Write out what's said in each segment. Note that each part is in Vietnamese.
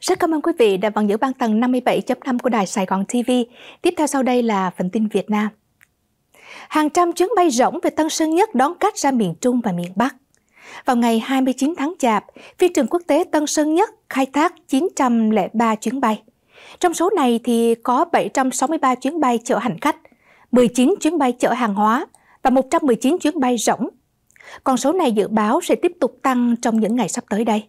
Rất cảm ơn quý vị đã vẫn giữ ban tầng 57.5 của Đài Sài Gòn TV. Tiếp theo sau đây là phần tin Việt Nam. Hàng trăm chuyến bay rỗng về Tân Sơn Nhất đón khách ra miền Trung và miền Bắc. Vào ngày 29 tháng Chạp, phi trường quốc tế Tân Sơn Nhất khai thác 903 chuyến bay. Trong số này thì có 763 chuyến bay chở hành khách, 19 chuyến bay chở hàng hóa và 119 chuyến bay rỗng. Con số này dự báo sẽ tiếp tục tăng trong những ngày sắp tới đây.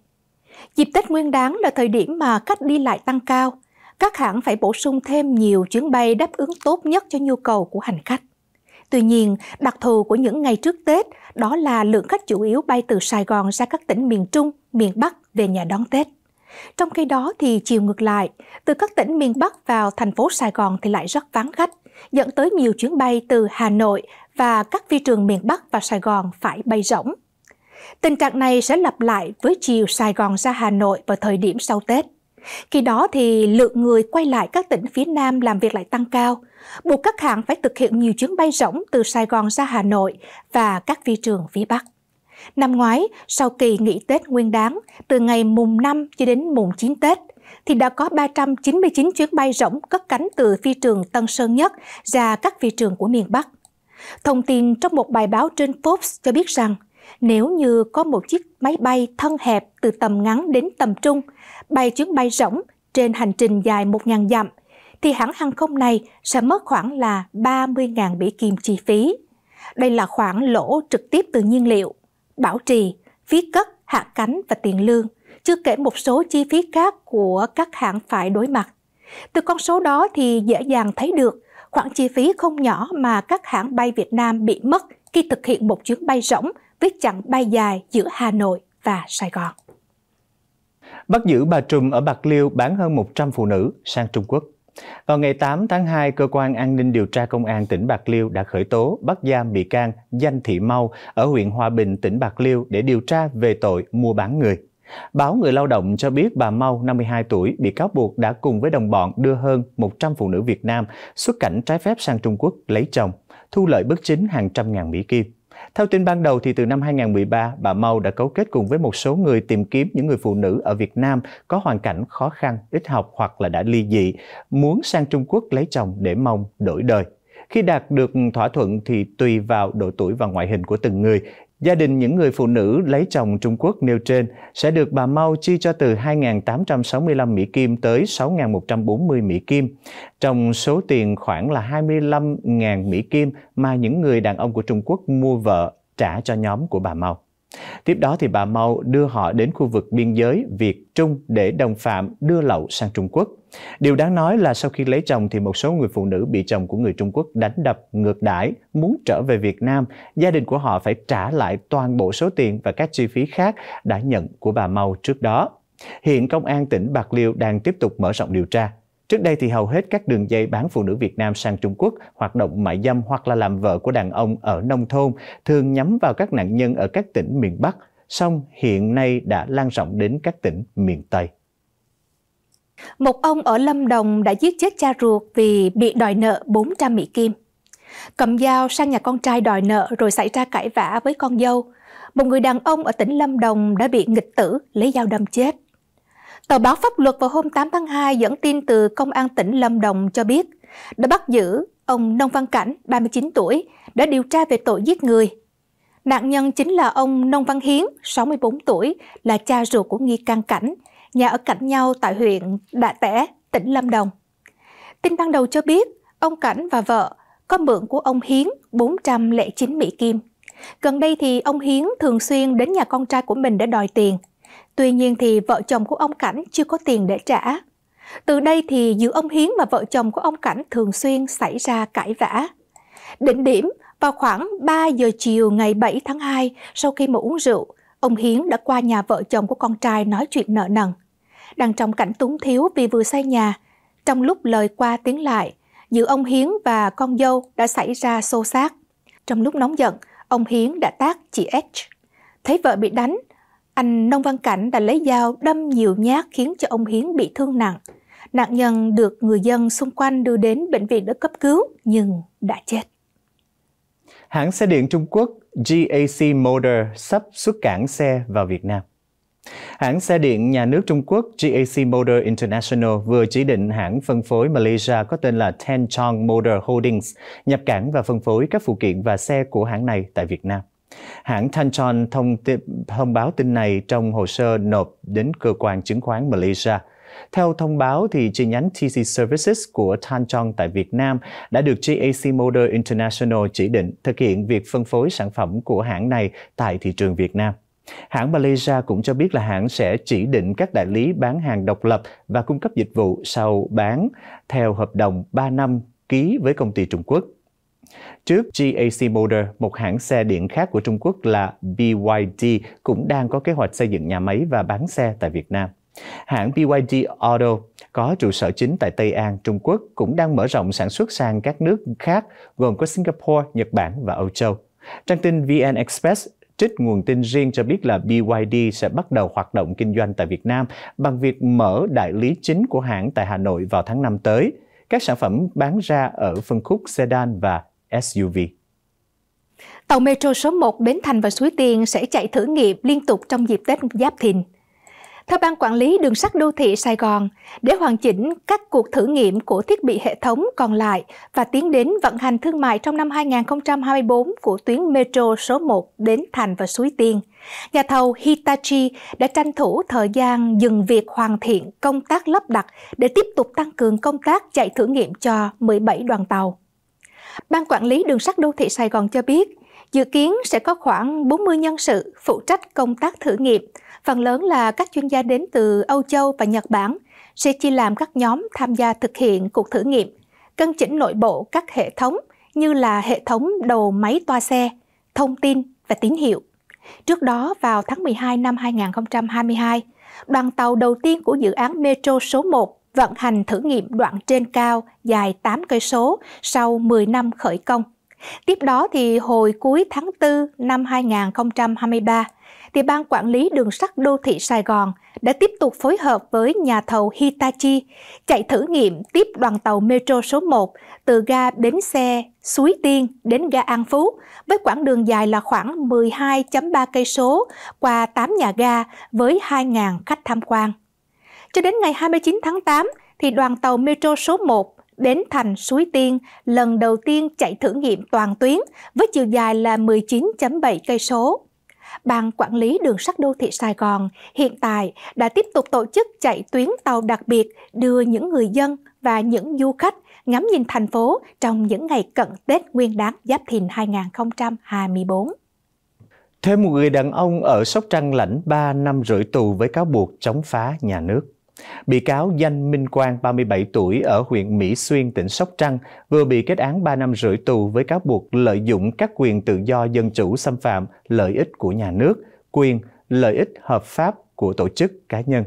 Dịp Tết Nguyên đáng là thời điểm mà khách đi lại tăng cao. Các hãng phải bổ sung thêm nhiều chuyến bay đáp ứng tốt nhất cho nhu cầu của hành khách. Tuy nhiên, đặc thù của những ngày trước Tết đó là lượng khách chủ yếu bay từ Sài Gòn ra các tỉnh miền Trung, miền Bắc về nhà đón Tết. Trong khi đó thì chiều ngược lại, từ các tỉnh miền Bắc vào thành phố Sài Gòn thì lại rất vắng khách, dẫn tới nhiều chuyến bay từ Hà Nội và các phi trường miền Bắc và Sài Gòn phải bay rỗng. Tình trạng này sẽ lặp lại với chiều Sài Gòn ra Hà Nội vào thời điểm sau Tết. Khi đó thì lượng người quay lại các tỉnh phía Nam làm việc lại tăng cao, buộc các hãng phải thực hiện nhiều chuyến bay rỗng từ Sài Gòn ra Hà Nội và các phi trường phía Bắc. Năm ngoái, sau kỳ nghỉ Tết nguyên đáng, từ ngày mùng 5 cho đến mùng 9 Tết, thì đã có 399 chuyến bay rỗng cất cánh từ phi trường Tân Sơn Nhất ra các phi trường của miền Bắc. Thông tin trong một bài báo trên Forbes cho biết rằng, nếu như có một chiếc máy bay thân hẹp từ tầm ngắn đến tầm trung, bay chuyến bay rỗng trên hành trình dài 1.000 dặm, thì hãng hàng không này sẽ mất khoảng là 30.000 Mỹ Kim chi phí. Đây là khoản lỗ trực tiếp từ nhiên liệu, bảo trì, phí cất, hạ cánh và tiền lương, chưa kể một số chi phí khác của các hãng phải đối mặt. Từ con số đó thì dễ dàng thấy được khoản chi phí không nhỏ mà các hãng bay Việt Nam bị mất khi thực hiện một chuyến bay rỗng quyết chặng bay dài giữa Hà Nội và Sài Gòn. Bắt giữ bà Trùm ở Bạc Liêu bán hơn 100 phụ nữ sang Trung Quốc. Vào ngày 8 tháng 2, Cơ quan An ninh Điều tra Công an tỉnh Bạc Liêu đã khởi tố bắt giam bị can Danh Thị Mau ở huyện Hòa Bình, tỉnh Bạc Liêu để điều tra về tội mua bán người. Báo Người Lao động cho biết bà Mau, 52 tuổi, bị cáo buộc đã cùng với đồng bọn đưa hơn 100 phụ nữ Việt Nam xuất cảnh trái phép sang Trung Quốc lấy chồng, thu lợi bất chính hàng trăm ngàn Mỹ Kim. Theo tin ban đầu, thì từ năm 2013, bà Mau đã cấu kết cùng với một số người tìm kiếm những người phụ nữ ở Việt Nam có hoàn cảnh khó khăn, ít học hoặc là đã ly dị, muốn sang Trung Quốc lấy chồng để mong đổi đời. Khi đạt được thỏa thuận thì tùy vào độ tuổi và ngoại hình của từng người, Gia đình những người phụ nữ lấy chồng Trung Quốc nêu trên sẽ được bà Mao chi cho từ 2.865 Mỹ Kim tới 6.140 Mỹ Kim, trong số tiền khoảng là 25.000 Mỹ Kim mà những người đàn ông của Trung Quốc mua vợ trả cho nhóm của bà Mao. Tiếp đó thì bà Mau đưa họ đến khu vực biên giới Việt Trung để đồng phạm đưa lậu sang Trung Quốc. Điều đáng nói là sau khi lấy chồng thì một số người phụ nữ bị chồng của người Trung Quốc đánh đập, ngược đãi, muốn trở về Việt Nam, gia đình của họ phải trả lại toàn bộ số tiền và các chi phí khác đã nhận của bà Mau trước đó. Hiện Công an tỉnh Bạc Liêu đang tiếp tục mở rộng điều tra Trước đây thì hầu hết các đường dây bán phụ nữ Việt Nam sang Trung Quốc hoạt động mại dâm hoặc là làm vợ của đàn ông ở nông thôn, thường nhắm vào các nạn nhân ở các tỉnh miền Bắc, song hiện nay đã lan rộng đến các tỉnh miền Tây. Một ông ở Lâm Đồng đã giết chết cha ruột vì bị đòi nợ 400 Mỹ Kim. Cầm dao sang nhà con trai đòi nợ rồi xảy ra cãi vã với con dâu. Một người đàn ông ở tỉnh Lâm Đồng đã bị nghịch tử lấy dao đâm chết. Tờ báo Pháp luật vào hôm 8 tháng 2 dẫn tin từ Công an tỉnh Lâm Đồng cho biết đã bắt giữ ông Nông Văn Cảnh, 39 tuổi, đã điều tra về tội giết người. Nạn nhân chính là ông Nông Văn Hiến, 64 tuổi, là cha ruột của nghi can Cảnh, nhà ở cạnh nhau tại huyện Đạ Tẻ, tỉnh Lâm Đồng. Tin ban đầu cho biết, ông Cảnh và vợ có mượn của ông Hiến 409 Mỹ Kim. Gần đây thì ông Hiến thường xuyên đến nhà con trai của mình để đòi tiền – Tuy nhiên thì vợ chồng của ông Cảnh chưa có tiền để trả. Từ đây thì giữa ông Hiến và vợ chồng của ông Cảnh thường xuyên xảy ra cãi vã. Đỉnh điểm vào khoảng 3 giờ chiều ngày 7 tháng 2 sau khi mà uống rượu, ông Hiến đã qua nhà vợ chồng của con trai nói chuyện nợ nần. Đang trong cảnh túng thiếu vì vừa xây nhà, trong lúc lời qua tiếng lại, giữa ông Hiến và con dâu đã xảy ra xô xát. Trong lúc nóng giận, ông Hiến đã tác chị H. Thấy vợ bị đánh, anh Nông Văn Cảnh đã lấy dao đâm nhiều nhát khiến cho ông Hiến bị thương nặng. Nạn nhân được người dân xung quanh đưa đến bệnh viện để cấp cứu nhưng đã chết. Hãng xe điện Trung Quốc GAC Motor sắp xuất cảng xe vào Việt Nam. Hãng xe điện nhà nước Trung Quốc GAC Motor International vừa chỉ định hãng phân phối Malaysia có tên là Tenchong Motor Holdings nhập cảng và phân phối các phụ kiện và xe của hãng này tại Việt Nam. Hãng Tanton thông, thông báo tin này trong hồ sơ nộp đến cơ quan chứng khoán Malaysia. Theo thông báo, thì chi nhánh TC Services của Tanchong tại Việt Nam đã được GAC Motor International chỉ định thực hiện việc phân phối sản phẩm của hãng này tại thị trường Việt Nam. Hãng Malaysia cũng cho biết là hãng sẽ chỉ định các đại lý bán hàng độc lập và cung cấp dịch vụ sau bán theo hợp đồng 3 năm ký với công ty Trung Quốc. Trước GAC Motor, một hãng xe điện khác của Trung Quốc là BYD cũng đang có kế hoạch xây dựng nhà máy và bán xe tại Việt Nam. Hãng BYD Auto có trụ sở chính tại Tây An, Trung Quốc cũng đang mở rộng sản xuất sang các nước khác gồm có Singapore, Nhật Bản và Âu Châu. Trang tin VN Express trích nguồn tin riêng cho biết là BYD sẽ bắt đầu hoạt động kinh doanh tại Việt Nam bằng việc mở đại lý chính của hãng tại Hà Nội vào tháng 5 tới. Các sản phẩm bán ra ở phân khúc sedan và SUV. Tàu Metro số 1 Bến Thành và Suối Tiên sẽ chạy thử nghiệm liên tục trong dịp Tết Giáp Thìn. Theo Ban Quản lý Đường sắt Đô thị Sài Gòn, để hoàn chỉnh các cuộc thử nghiệm của thiết bị hệ thống còn lại và tiến đến vận hành thương mại trong năm 2024 của tuyến Metro số 1 Bến Thành và Suối Tiên, nhà thầu Hitachi đã tranh thủ thời gian dừng việc hoàn thiện công tác lắp đặt để tiếp tục tăng cường công tác chạy thử nghiệm cho 17 đoàn tàu. Ban Quản lý Đường sắt Đô thị Sài Gòn cho biết, dự kiến sẽ có khoảng 40 nhân sự phụ trách công tác thử nghiệm, phần lớn là các chuyên gia đến từ Âu Châu và Nhật Bản, sẽ chia làm các nhóm tham gia thực hiện cuộc thử nghiệm, cân chỉnh nội bộ các hệ thống như là hệ thống đầu máy toa xe, thông tin và tín hiệu. Trước đó, vào tháng 12 năm 2022, đoàn tàu đầu tiên của dự án Metro số 1 vận hành thử nghiệm đoạn trên cao dài 8 cây số sau 10 năm khởi công. Tiếp đó thì hồi cuối tháng 4 năm 2023, thì Ban Quản lý Đường sắt Đô thị Sài Gòn đã tiếp tục phối hợp với nhà thầu Hitachi chạy thử nghiệm tiếp đoàn tàu Metro số 1 từ ga Bến Xe, Suối Tiên đến ga An Phú với quãng đường dài là khoảng 12.3 cây số qua 8 nhà ga với 2.000 khách tham quan. Cho đến ngày 29 tháng 8, thì đoàn tàu Metro số 1 đến thành Suối Tiên lần đầu tiên chạy thử nghiệm toàn tuyến với chiều dài là 19.7 cây số. Ban quản lý đường sắt đô thị Sài Gòn hiện tại đã tiếp tục tổ chức chạy tuyến tàu đặc biệt đưa những người dân và những du khách ngắm nhìn thành phố trong những ngày cận Tết Nguyên đán Giáp Thìn 2024. Thêm một người đàn ông ở Sóc Trăng lãnh 3 năm rưỡi tù với cáo buộc chống phá nhà nước. Bị cáo Danh Minh Quang 37 tuổi ở huyện Mỹ Xuyên, tỉnh Sóc Trăng vừa bị kết án 3 năm rưỡi tù với cáo buộc lợi dụng các quyền tự do dân chủ xâm phạm lợi ích của nhà nước, quyền, lợi ích hợp pháp của tổ chức cá nhân.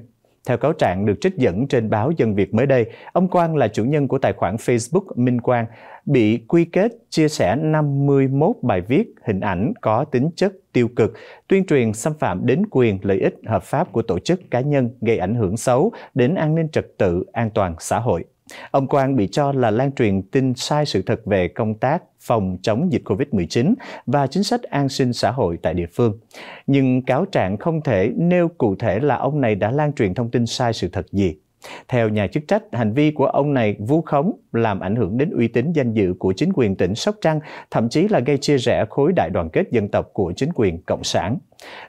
Theo cáo trạng được trích dẫn trên báo Dân Việt mới đây, ông Quang là chủ nhân của tài khoản Facebook Minh Quang, bị quy kết chia sẻ 51 bài viết, hình ảnh có tính chất tiêu cực, tuyên truyền xâm phạm đến quyền lợi ích hợp pháp của tổ chức cá nhân gây ảnh hưởng xấu đến an ninh trật tự, an toàn xã hội. Ông Quang bị cho là lan truyền tin sai sự thật về công tác phòng chống dịch COVID-19 và chính sách an sinh xã hội tại địa phương. Nhưng cáo trạng không thể nêu cụ thể là ông này đã lan truyền thông tin sai sự thật gì. Theo nhà chức trách, hành vi của ông này vu khống làm ảnh hưởng đến uy tín danh dự của chính quyền tỉnh Sóc Trăng, thậm chí là gây chia rẽ khối đại đoàn kết dân tộc của chính quyền Cộng sản.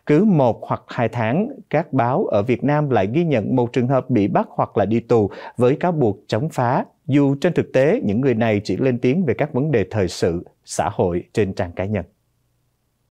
Cứ một hoặc hai tháng, các báo ở Việt Nam lại ghi nhận một trường hợp bị bắt hoặc là đi tù với cáo buộc chống phá, dù trên thực tế những người này chỉ lên tiếng về các vấn đề thời sự, xã hội trên trang cá nhân.